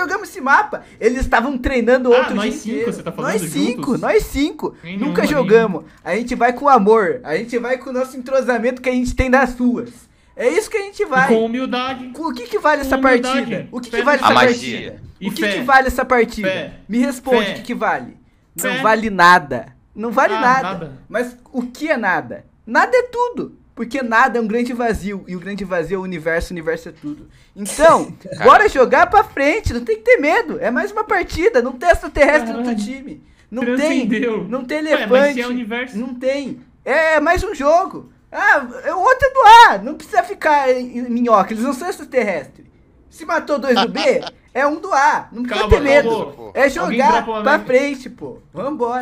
jogamos esse mapa. Eles estavam treinando ah, outro ah, nós cinco, inteiro. você tá falando Nós cinco, nós cinco. Nunca jogamos. A gente vai com amor. A gente vai com o nosso entrosamento que a gente tem das ruas. É isso que a gente vai. Com humildade. O que, que vale essa partida? O que, que vale essa partida? O que, que vale essa partida? Me responde o que, que vale. Não vale nada. Não vale ah, nada. nada. Mas o que é nada? Nada é tudo. Porque nada é um grande vazio. E o grande vazio é o universo, o universo é tudo. Então, bora jogar pra frente, não tem que ter medo. É mais uma partida, não tem extraterrestre no outro time. Não tem, não tem é elefante, Ué, é não tem. É, é mais um jogo. Ah, é outro é do A, não precisa ficar em, em minhoca, eles não são extraterrestres. Se matou dois do B, é um do A, não precisa calma, ter medo. Calma, é jogar pra frente, pô. Vambora.